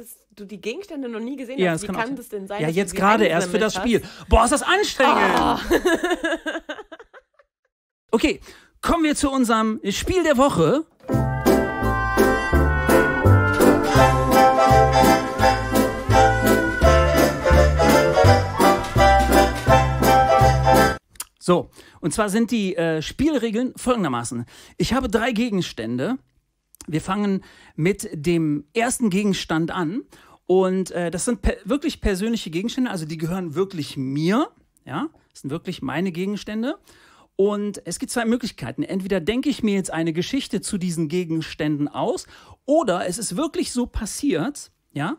kanntest du die Gegenstände noch nie gesehen ja, hast. Wie kann, kann das denn sein? Ja, jetzt gerade erst für das hast? Spiel. Boah, ist das anstrengend! Oh. okay, kommen wir zu unserem Spiel der Woche. So, und zwar sind die äh, Spielregeln folgendermaßen. Ich habe drei Gegenstände wir fangen mit dem ersten Gegenstand an. Und äh, das sind per wirklich persönliche Gegenstände, also die gehören wirklich mir. Ja, das sind wirklich meine Gegenstände. Und es gibt zwei Möglichkeiten. Entweder denke ich mir jetzt eine Geschichte zu diesen Gegenständen aus, oder es ist wirklich so passiert, ja,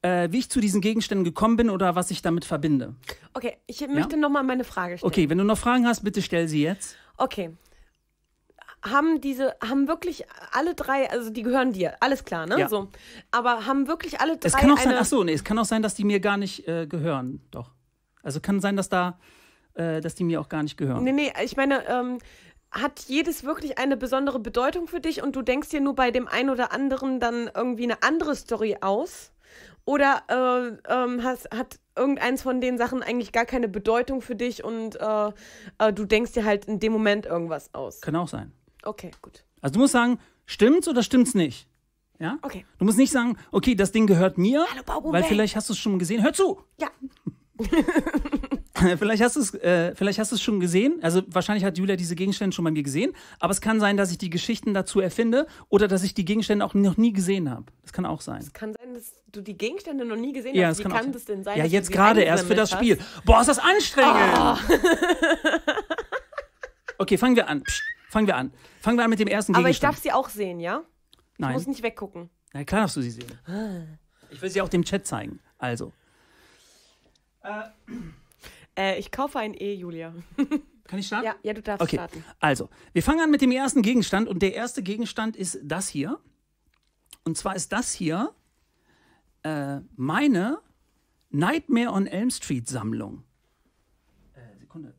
äh, wie ich zu diesen Gegenständen gekommen bin oder was ich damit verbinde. Okay, ich möchte ja? nochmal meine Frage stellen. Okay, wenn du noch Fragen hast, bitte stell sie jetzt. Okay, haben diese, haben wirklich alle drei, also die gehören dir, alles klar, ne? Ja. So. Aber haben wirklich alle drei. Es kann auch sein, ach nee, es kann auch sein, dass die mir gar nicht äh, gehören, doch. Also kann sein, dass da, äh, dass die mir auch gar nicht gehören. Nee, nee, ich meine, ähm, hat jedes wirklich eine besondere Bedeutung für dich und du denkst dir nur bei dem einen oder anderen dann irgendwie eine andere Story aus? Oder äh, ähm, hast, hat irgendeins von den Sachen eigentlich gar keine Bedeutung für dich und äh, äh, du denkst dir halt in dem Moment irgendwas aus? Kann auch sein. Okay, gut. Also du musst sagen, stimmt's oder stimmt's nicht? Ja? Okay. Du musst nicht sagen, okay, das Ding gehört mir, Hallo, Babu weil vielleicht hast du es schon gesehen. Hör zu! Ja. vielleicht hast du es, äh, vielleicht hast du es schon gesehen. Also wahrscheinlich hat Julia diese Gegenstände schon bei mir gesehen. Aber es kann sein, dass ich die Geschichten dazu erfinde oder dass ich die Gegenstände auch noch nie gesehen habe. Das kann auch sein. Es kann sein, dass du die Gegenstände noch nie gesehen ja, hast. Wie kann, kann das denn sein? Ja, jetzt gerade erst für das Spiel. Boah, ist das anstrengend! Oh. okay, fangen wir an. Psst fangen wir an. Fangen wir an mit dem ersten Gegenstand. Aber ich darf sie auch sehen, ja? Ich Nein. muss nicht weggucken. Na klar darfst du sie sehen. Ich will sie auch dem Chat zeigen. Also. Äh, äh, ich kaufe ein E, Julia. Kann ich starten? Ja, ja du darfst okay. starten. Also, wir fangen an mit dem ersten Gegenstand. Und der erste Gegenstand ist das hier. Und zwar ist das hier äh, meine Nightmare on Elm Street Sammlung. Äh, Sekunde.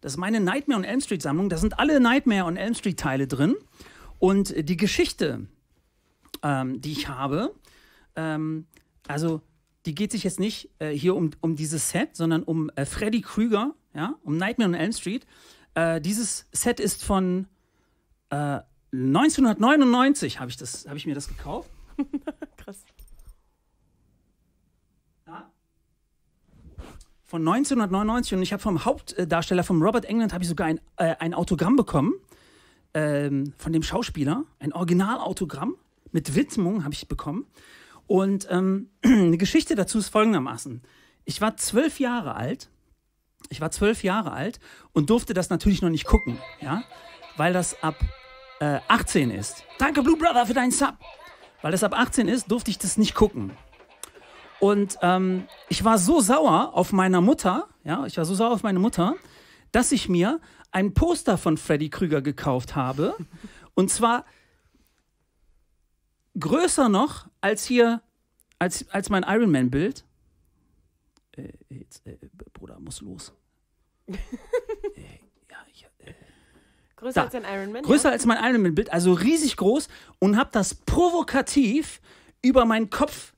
Das ist meine Nightmare on Elm Street Sammlung. Da sind alle Nightmare on Elm Street Teile drin. Und die Geschichte, ähm, die ich habe, ähm, also die geht sich jetzt nicht äh, hier um, um dieses Set, sondern um äh, Freddy Krüger, ja, um Nightmare on Elm Street. Äh, dieses Set ist von 1999, äh, habe ich, hab ich mir das gekauft. von 1999 und ich habe vom Hauptdarsteller, vom Robert England, habe ich sogar ein, äh, ein Autogramm bekommen ähm, von dem Schauspieler, ein Originalautogramm mit Widmung habe ich bekommen. Und ähm, eine Geschichte dazu ist folgendermaßen. Ich war zwölf Jahre alt. Ich war zwölf Jahre alt und durfte das natürlich noch nicht gucken, ja, weil das ab äh, 18 ist. Danke Blue Brother für deinen Sub. Weil das ab 18 ist, durfte ich das nicht gucken. Und ähm, ich war so sauer auf meiner Mutter, ja, ich war so sauer auf meine Mutter, dass ich mir ein Poster von Freddy Krüger gekauft habe. Und zwar größer noch als hier, als, als mein Iron Man-Bild. Äh, äh, Bruder, muss los. äh, ja, ich, äh, größer da. als ein Iron Man? Größer ja. als mein Iron Man-Bild, also riesig groß und habe das provokativ über meinen Kopf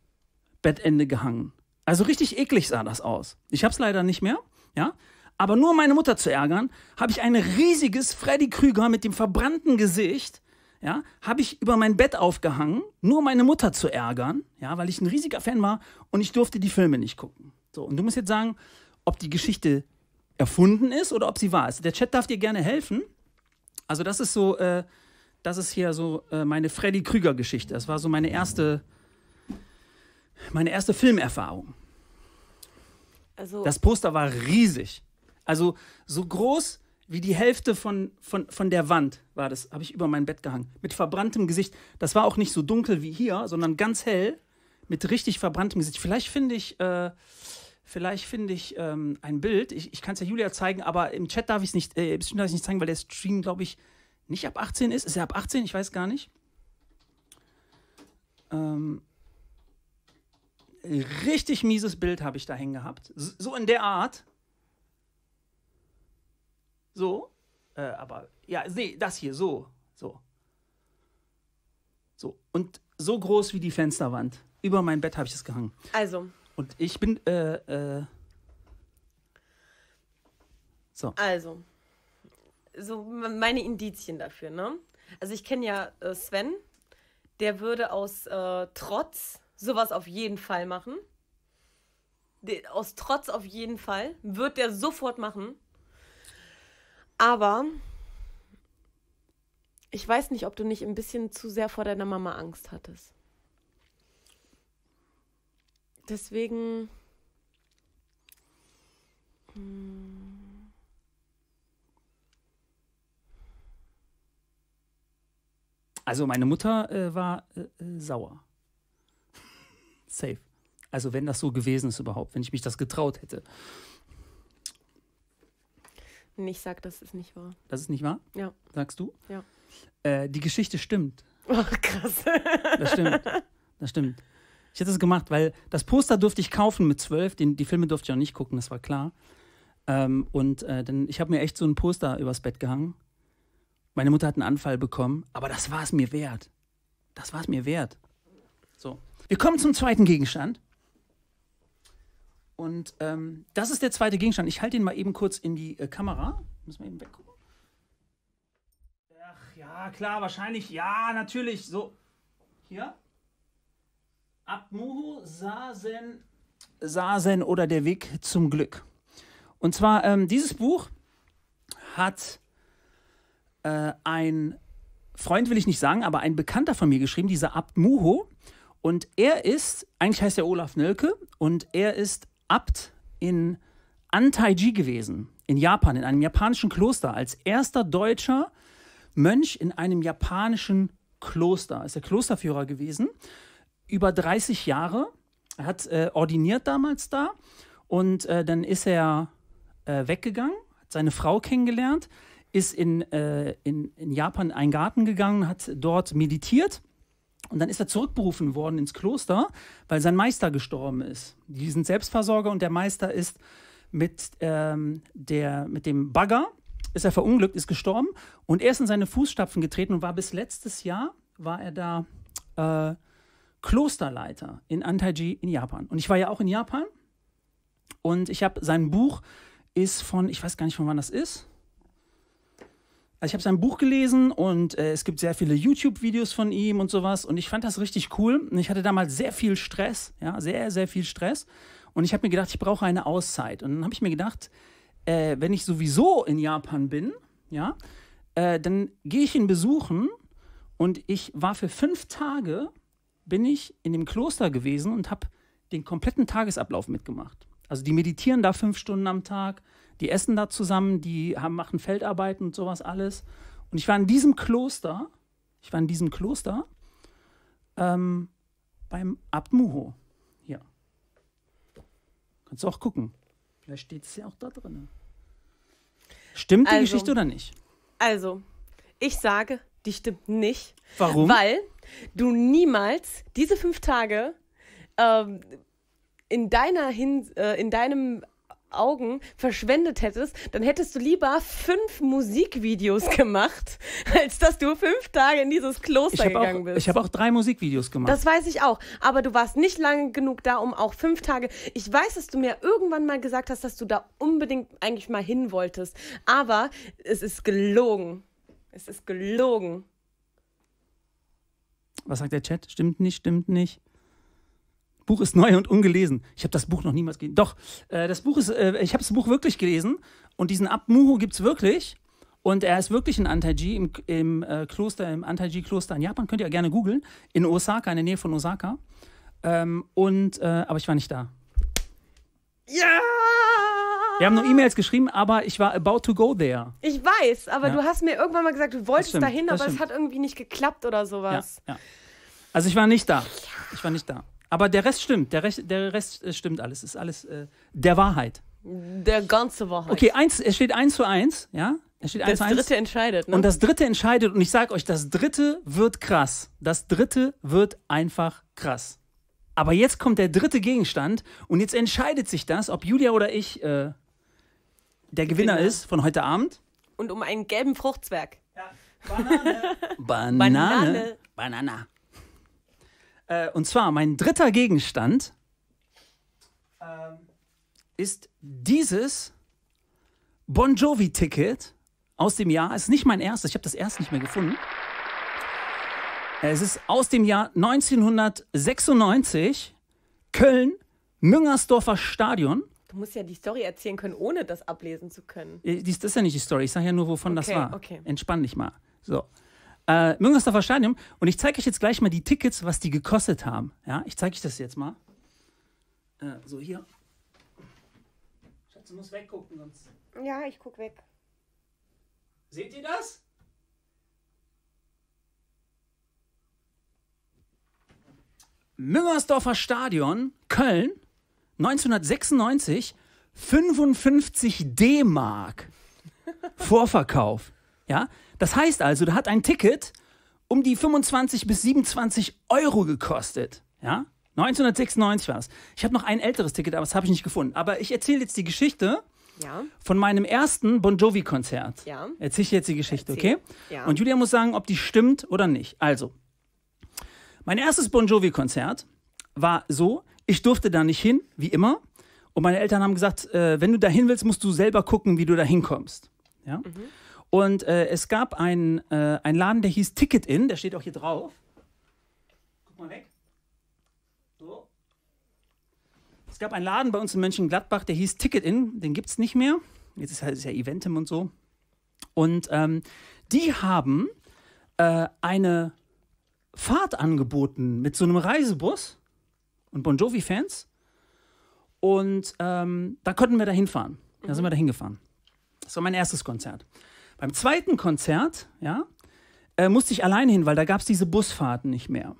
Bettende gehangen. Also richtig eklig sah das aus. Ich hab's leider nicht mehr, ja. Aber nur um meine Mutter zu ärgern, habe ich ein riesiges Freddy Krüger mit dem verbrannten Gesicht, ja, habe ich über mein Bett aufgehangen, nur um meine Mutter zu ärgern, ja, weil ich ein riesiger Fan war und ich durfte die Filme nicht gucken. So, und du musst jetzt sagen, ob die Geschichte erfunden ist oder ob sie wahr ist. Der Chat darf dir gerne helfen. Also, das ist so, äh, das ist hier so äh, meine Freddy Krüger-Geschichte. Das war so meine erste meine erste Filmerfahrung. Also das Poster war riesig. Also so groß wie die Hälfte von, von, von der Wand war das. Habe ich über mein Bett gehangen. Mit verbranntem Gesicht. Das war auch nicht so dunkel wie hier, sondern ganz hell. Mit richtig verbranntem Gesicht. Vielleicht finde ich. Äh, Vielleicht finde ich ähm, ein Bild. Ich, ich kann es ja Julia zeigen, aber im Chat darf ich es nicht, äh, nicht zeigen, weil der Stream, glaube ich, nicht ab 18 ist. Ist er ab 18? Ich weiß gar nicht. Ähm, richtig mieses Bild habe ich da hängen gehabt. So in der Art. So. Äh, aber, ja, nee, das hier, so. So. So. Und so groß wie die Fensterwand. Über mein Bett habe ich es gehangen. Also. Und ich bin, äh, äh. So. Also. So meine Indizien dafür, ne? Also ich kenne ja äh, Sven, der würde aus äh, Trotz sowas auf jeden Fall machen. Aus Trotz auf jeden Fall. Wird der sofort machen. Aber ich weiß nicht, ob du nicht ein bisschen zu sehr vor deiner Mama Angst hattest. Deswegen. Also meine Mutter äh, war äh, äh sauer. Safe. Also wenn das so gewesen ist überhaupt, wenn ich mich das getraut hätte. Ich sag, das ist nicht wahr. Das ist nicht wahr? Ja. Sagst du? Ja. Äh, die Geschichte stimmt. Ach, oh, krass. Das stimmt. Das stimmt. Ich hätte es gemacht, weil das Poster durfte ich kaufen mit zwölf. Die Filme durfte ich auch nicht gucken, das war klar. Ähm, und äh, dann, ich habe mir echt so ein Poster übers Bett gehangen. Meine Mutter hat einen Anfall bekommen, aber das war es mir wert. Das war es mir wert. So. Wir kommen zum zweiten Gegenstand. Und ähm, das ist der zweite Gegenstand. Ich halte ihn mal eben kurz in die äh, Kamera. Müssen wir eben weggucken. Ach ja, klar, wahrscheinlich. Ja, natürlich. So. Hier. Abmuhu Sasen. Sasen oder der Weg zum Glück. Und zwar, ähm, dieses Buch hat äh, ein Freund, will ich nicht sagen, aber ein Bekannter von mir geschrieben, dieser Abmuho. Und er ist, eigentlich heißt er Olaf Nölke, und er ist Abt in Antaiji gewesen, in Japan, in einem japanischen Kloster, als erster deutscher Mönch in einem japanischen Kloster. Ist der Klosterführer gewesen, über 30 Jahre. Er hat äh, ordiniert damals da und äh, dann ist er äh, weggegangen, hat seine Frau kennengelernt, ist in, äh, in, in Japan in einen Garten gegangen, hat dort meditiert und dann ist er zurückberufen worden ins Kloster, weil sein Meister gestorben ist. Die sind Selbstversorger und der Meister ist mit, ähm, der, mit dem Bagger, ist er verunglückt, ist gestorben und er ist in seine Fußstapfen getreten und war bis letztes Jahr, war er da äh, Klosterleiter in Antaiji in Japan. Und ich war ja auch in Japan und ich habe sein Buch ist von, ich weiß gar nicht, von wann das ist, also ich habe sein Buch gelesen und äh, es gibt sehr viele YouTube-Videos von ihm und sowas. Und ich fand das richtig cool. Und ich hatte damals sehr viel Stress, ja, sehr, sehr viel Stress. Und ich habe mir gedacht, ich brauche eine Auszeit. Und dann habe ich mir gedacht, äh, wenn ich sowieso in Japan bin, ja, äh, dann gehe ich ihn besuchen. Und ich war für fünf Tage, bin ich in dem Kloster gewesen und habe den kompletten Tagesablauf mitgemacht. Also die meditieren da fünf Stunden am Tag die essen da zusammen, die haben, machen Feldarbeiten und sowas alles. Und ich war in diesem Kloster, ich war in diesem Kloster ähm, beim Abt Muho. Hier. Kannst du auch gucken. Vielleicht steht es ja auch da drin. Stimmt die also, Geschichte oder nicht? Also, ich sage, die stimmt nicht. Warum? Weil du niemals diese fünf Tage ähm, in deiner Hin äh, in deinem Augen verschwendet hättest, dann hättest du lieber fünf Musikvideos gemacht, als dass du fünf Tage in dieses Kloster gegangen auch, bist. Ich habe auch drei Musikvideos gemacht. Das weiß ich auch. Aber du warst nicht lange genug da, um auch fünf Tage. Ich weiß, dass du mir irgendwann mal gesagt hast, dass du da unbedingt eigentlich mal hin wolltest. Aber es ist gelogen. Es ist gelogen. Was sagt der Chat? Stimmt nicht, stimmt nicht. Buch ist neu und ungelesen. Ich habe das Buch noch niemals gelesen. Doch, äh, das Buch ist, äh, ich habe das Buch wirklich gelesen und diesen Abmuhu gibt es wirklich. Und er ist wirklich in Antaiji, im, im äh, Kloster, im Antaiji-Kloster in Japan. Könnt ihr ja gerne googeln. In Osaka, in der Nähe von Osaka. Ähm, und, äh, aber ich war nicht da. Ja! Wir haben nur E-Mails geschrieben, aber ich war about to go there. Ich weiß, aber ja. du hast mir irgendwann mal gesagt, du wolltest stimmt, dahin, aber es hat irgendwie nicht geklappt oder sowas. Ja, ja. Also ich war nicht da. Ich war nicht da. Aber der Rest stimmt, der Rest, der Rest äh, stimmt alles, ist alles äh, der Wahrheit. Der ganze Wahrheit. Okay, eins, es steht 1 zu 1, ja? Es steht das zu 1. dritte entscheidet. Ne? Und das dritte entscheidet, und ich sage euch, das dritte wird krass. Das dritte wird einfach krass. Aber jetzt kommt der dritte Gegenstand und jetzt entscheidet sich das, ob Julia oder ich äh, der Gewinner, Gewinner, ist von heute Abend. Und um einen gelben Fruchtzwerg. Ja. Banane. Banane. Banane. Banana. Äh, und zwar mein dritter Gegenstand ähm. ist dieses Bon Jovi-Ticket aus dem Jahr. Es ist nicht mein erstes, ich habe das erst nicht mehr gefunden. Es ist aus dem Jahr 1996, Köln, Müngersdorfer Stadion. Du musst ja die Story erzählen können, ohne das ablesen zu können. Äh, das ist ja nicht die Story. Ich sage ja nur, wovon okay, das war. Okay. Entspann dich mal. So äh, Müngersdorfer Stadion. Und ich zeige euch jetzt gleich mal die Tickets, was die gekostet haben. Ja, ich zeige euch das jetzt mal. Äh, so hier. Schatz, du musst weggucken sonst. Ja, ich guck weg. Seht ihr das? Müngersdorfer Stadion, Köln, 1996, 55 D-Mark. Vorverkauf. Ja, das heißt also, da hat ein Ticket um die 25 bis 27 Euro gekostet. Ja? 1996 war es. Ich habe noch ein älteres Ticket, aber das habe ich nicht gefunden. Aber ich erzähle jetzt die Geschichte ja. von meinem ersten Bon Jovi-Konzert. Ja. Erzähle ich jetzt die Geschichte, Erzähl. okay? Ja. Und Julia muss sagen, ob die stimmt oder nicht. Also, mein erstes Bon Jovi-Konzert war so, ich durfte da nicht hin, wie immer. Und meine Eltern haben gesagt, äh, wenn du da hin willst, musst du selber gucken, wie du da hinkommst. Ja? Mhm. Und äh, es gab einen, äh, einen Laden, der hieß Ticket In, der steht auch hier drauf. Guck mal weg. So. Es gab einen Laden bei uns in Mönchengladbach, der hieß Ticket In, den gibt es nicht mehr. Jetzt ist, halt, ist ja Eventim und so. Und ähm, die haben äh, eine Fahrt angeboten mit so einem Reisebus und Bon Jovi-Fans. Und ähm, da konnten wir da hinfahren. Da sind mhm. wir da hingefahren. Das war mein erstes Konzert. Beim zweiten Konzert, ja, äh, musste ich alleine hin, weil da gab es diese Busfahrten nicht mehr. Mhm.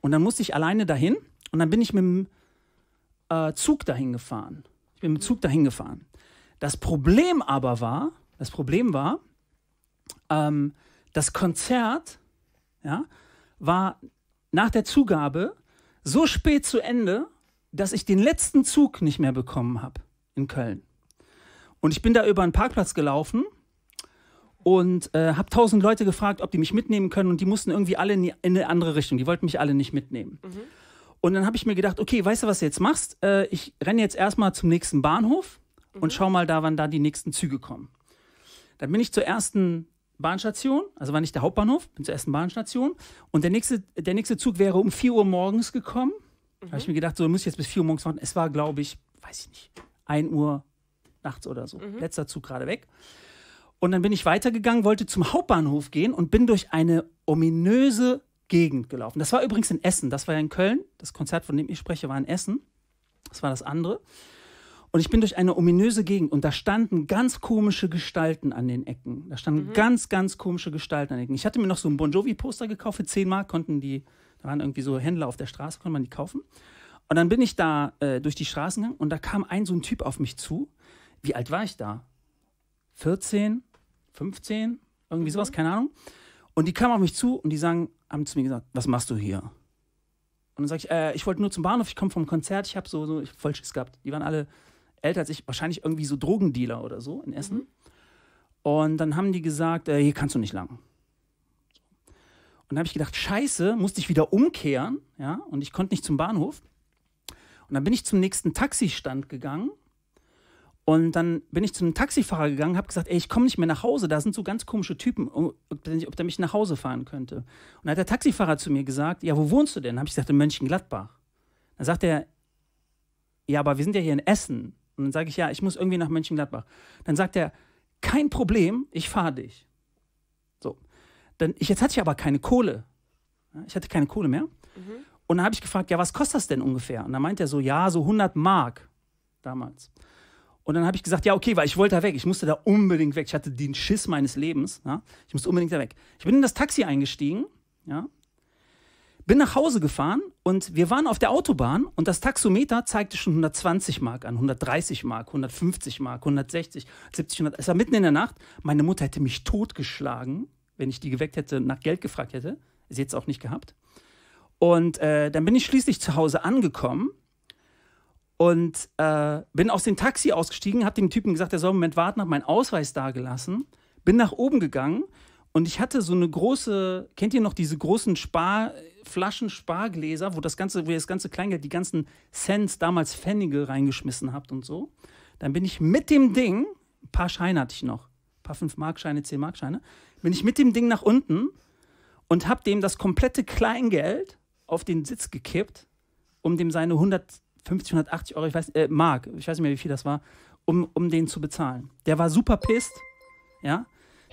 Und dann musste ich alleine dahin und dann bin ich mit dem äh, Zug dahin gefahren. Ich bin mit dem Zug dahin gefahren. Das Problem aber war, das Problem war, ähm, das Konzert ja, war nach der Zugabe so spät zu Ende, dass ich den letzten Zug nicht mehr bekommen habe in Köln. Und ich bin da über einen Parkplatz gelaufen und äh, habe tausend Leute gefragt, ob die mich mitnehmen können und die mussten irgendwie alle in, die, in eine andere Richtung. Die wollten mich alle nicht mitnehmen. Mhm. Und dann habe ich mir gedacht, okay, weißt du, was du jetzt machst? Äh, ich renne jetzt erstmal zum nächsten Bahnhof mhm. und schau mal da, wann da die nächsten Züge kommen. Dann bin ich zur ersten Bahnstation, also war nicht der Hauptbahnhof, bin zur ersten Bahnstation und der nächste, der nächste Zug wäre um 4 Uhr morgens gekommen. Mhm. Da habe ich mir gedacht, so muss ich jetzt bis 4 Uhr morgens warten. Es war, glaube ich, weiß ich nicht, 1 Uhr nachts oder so. Mhm. Letzter Zug gerade weg. Und dann bin ich weitergegangen, wollte zum Hauptbahnhof gehen und bin durch eine ominöse Gegend gelaufen. Das war übrigens in Essen, das war ja in Köln. Das Konzert, von dem ich spreche, war in Essen. Das war das andere. Und ich bin durch eine ominöse Gegend und da standen ganz komische Gestalten an den Ecken. Da standen mhm. ganz, ganz komische Gestalten an den Ecken. Ich hatte mir noch so ein Bon Jovi-Poster gekauft für 10 Mark, konnten die, da waren irgendwie so Händler auf der Straße, konnte man die kaufen. Und dann bin ich da äh, durch die Straßen gegangen und da kam ein so ein Typ auf mich zu. Wie alt war ich da? 14, 15, irgendwie mhm. sowas, keine Ahnung. Und die kamen auf mich zu und die sagen, haben zu mir gesagt, was machst du hier? Und dann sage ich, äh, ich wollte nur zum Bahnhof, ich komme vom Konzert, ich habe so, so ich hab voll Schiss gehabt. Die waren alle älter als ich, wahrscheinlich irgendwie so Drogendealer oder so in Essen. Mhm. Und dann haben die gesagt, äh, hier kannst du nicht lang. Und dann habe ich gedacht, scheiße, musste ich wieder umkehren, ja, und ich konnte nicht zum Bahnhof. Und dann bin ich zum nächsten Taxistand gegangen und dann bin ich zu einem Taxifahrer gegangen, habe gesagt, ey, ich komme nicht mehr nach Hause, da sind so ganz komische Typen, oh, ob der, mich nach Hause fahren könnte. Und dann hat der Taxifahrer zu mir gesagt, ja, wo wohnst du denn? Habe ich gesagt, in Mönchengladbach. Dann sagt er, ja, aber wir sind ja hier in Essen. Und dann sage ich, ja, ich muss irgendwie nach Mönchengladbach. Dann sagt er, kein Problem, ich fahre dich. So. Dann, ich, jetzt hatte ich aber keine Kohle. Ich hatte keine Kohle mehr. Mhm. Und dann habe ich gefragt, ja, was kostet das denn ungefähr? Und dann meint er so, ja, so 100 Mark damals. Und dann habe ich gesagt, ja, okay, weil ich wollte da weg. Ich musste da unbedingt weg. Ich hatte den Schiss meines Lebens. Ja? Ich musste unbedingt da weg. Ich bin in das Taxi eingestiegen, ja? bin nach Hause gefahren und wir waren auf der Autobahn und das Taxometer zeigte schon 120 Mark an, 130 Mark, 150 Mark, 160, 70, 100. Es war mitten in der Nacht. Meine Mutter hätte mich totgeschlagen, wenn ich die geweckt hätte, nach Geld gefragt hätte. Sie hätte es auch nicht gehabt. Und äh, dann bin ich schließlich zu Hause angekommen und äh, bin aus dem Taxi ausgestiegen, habe dem Typen gesagt, der soll einen Moment warten, habe meinen Ausweis dagelassen, bin nach oben gegangen und ich hatte so eine große, kennt ihr noch diese großen Sparflaschen, Spargläser, wo das ganze, wo ihr das ganze Kleingeld, die ganzen Cents, damals Pfennige reingeschmissen habt und so. Dann bin ich mit dem Ding, ein paar Scheine hatte ich noch, ein paar 5 markscheine 10 markscheine bin ich mit dem Ding nach unten und hab dem das komplette Kleingeld auf den Sitz gekippt, um dem seine 100 50, 180 Euro, ich weiß, äh, Mark, ich weiß nicht mehr, wie viel das war, um, um den zu bezahlen. Der war super pissed, ja.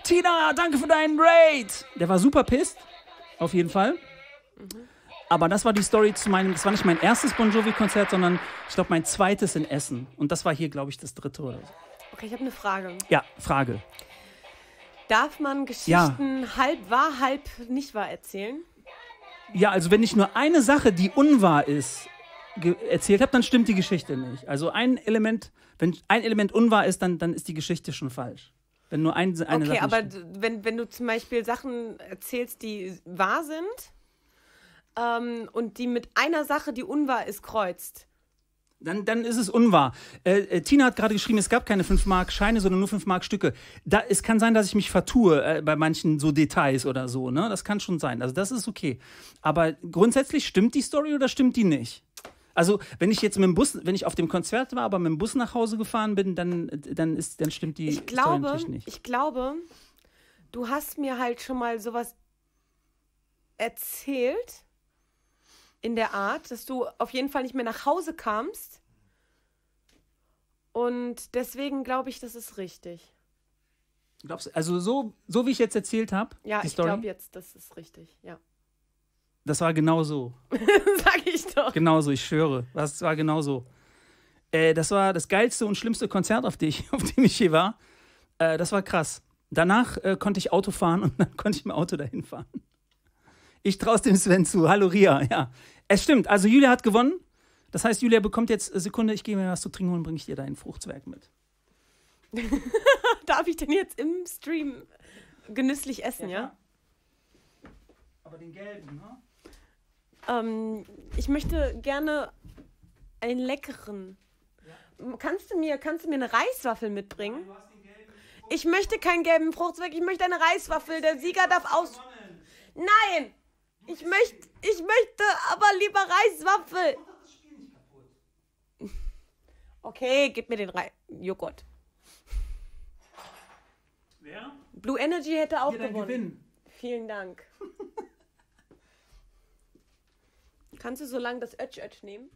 Tina, danke für deinen Raid! Der war super pissed, auf jeden Fall. Aber das war die Story zu meinem, das war nicht mein erstes Bon Jovi-Konzert, sondern ich glaube mein zweites in Essen. Und das war hier, glaube ich, das dritte oder so. Okay, ich habe eine Frage. Ja, Frage. Darf man Geschichten ja. halb wahr, halb nicht wahr erzählen? Ja, also wenn ich nur eine Sache, die unwahr ist, erzählt habe, dann stimmt die Geschichte nicht. Also ein Element, wenn ein Element unwahr ist, dann, dann ist die Geschichte schon falsch. Wenn nur ein, eine Okay, Sache aber wenn, wenn du zum Beispiel Sachen erzählst, die wahr sind ähm, und die mit einer Sache, die unwahr ist, kreuzt. Dann, dann ist es unwahr. Äh, äh Tina hat gerade geschrieben, es gab keine 5-Mark-Scheine, sondern nur 5-Mark-Stücke. es kann sein, dass ich mich vertue äh, bei manchen so Details oder so. Ne? Das kann schon sein. Also das ist okay. Aber grundsätzlich stimmt die Story oder stimmt die nicht? Also, wenn ich jetzt mit dem Bus, wenn ich auf dem Konzert war, aber mit dem Bus nach Hause gefahren bin, dann, dann, ist, dann stimmt die ich glaube, nicht. Ich glaube, du hast mir halt schon mal sowas erzählt in der Art, dass du auf jeden Fall nicht mehr nach Hause kamst. Und deswegen glaube ich, das ist richtig. Glaubst du, also so, so wie ich jetzt erzählt habe? Ja, ich glaube jetzt, das ist richtig, ja. Das war genau so. Sag ich doch. Genau so, ich schwöre. Das war genau so. Äh, das war das geilste und schlimmste Konzert, auf, ich, auf dem ich je war. Äh, das war krass. Danach äh, konnte ich Auto fahren und dann konnte ich mein Auto dahin fahren. Ich traue dem Sven zu. Hallo Ria, ja. Es stimmt, also Julia hat gewonnen. Das heißt, Julia bekommt jetzt, Sekunde, ich gehe mir was zu trinken und bringe ich dir dein Fruchtzwerg mit. Darf ich denn jetzt im Stream genüsslich essen, ja? ja? Aber den gelben, ne? Ähm, ich möchte gerne einen leckeren. Ja. Kannst, du mir, kannst du mir eine Reiswaffel mitbringen? Ja, ich möchte keinen gelben Fruchtzweck, ich möchte eine Reiswaffel. Der Sieger darf aus. Nein! Ich möchte, ich möchte aber lieber Reiswaffel. Okay, gib mir den Re Joghurt. Wer? Blue Energy hätte auch gewonnen. Vielen Dank. Kannst du so lange das Ötsch-Ötsch nehmen?